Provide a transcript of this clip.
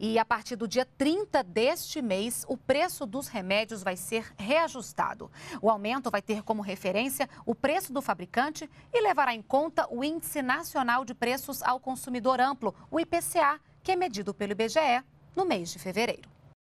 E a partir do dia 30 deste mês, o preço dos remédios vai ser reajustado. O aumento vai ter como referência o preço do fabricante e levará em conta o Índice Nacional de Preços ao Consumidor Amplo, o IPCA, que é medido pelo IBGE no mês de fevereiro.